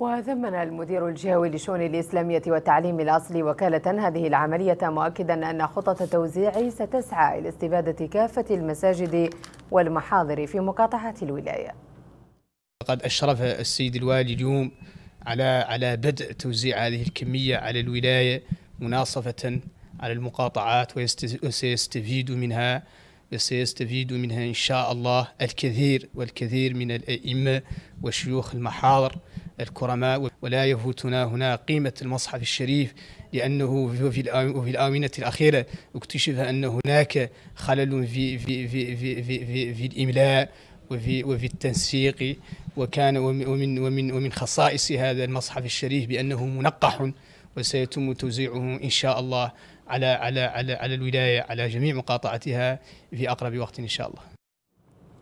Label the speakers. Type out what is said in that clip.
Speaker 1: وذمن المدير الجهوي لشؤون الإسلامية والتعليم الأصلي وكالة هذه العملية مؤكدا أن خطط التوزيع ستسعى إلى استفادة كافة المساجد والمحاضر في مقاطعة الولاية
Speaker 2: لقد أشرف السيد الوالي اليوم على على بدء توزيع هذه الكمية على الولاية مناصفة على المقاطعات وسيستفيد منها وسيستفيد منها إن شاء الله الكثير والكثير من الأئمة وشيوخ المحاضر الكرماء ولا يفوتنا هنا قيمة المصحف الشريف لأنه في الآونة الأخيرة اكتشف أن هناك خلل في, في, في, في, في, في, في الإملاء وفي وفي التنسيق وكان ومن ومن ومن خصائص هذا المصحف الشريف بانه منقح وسيتم توزيعه ان شاء الله على على على على الولايه على جميع مقاطعتها في اقرب وقت ان شاء الله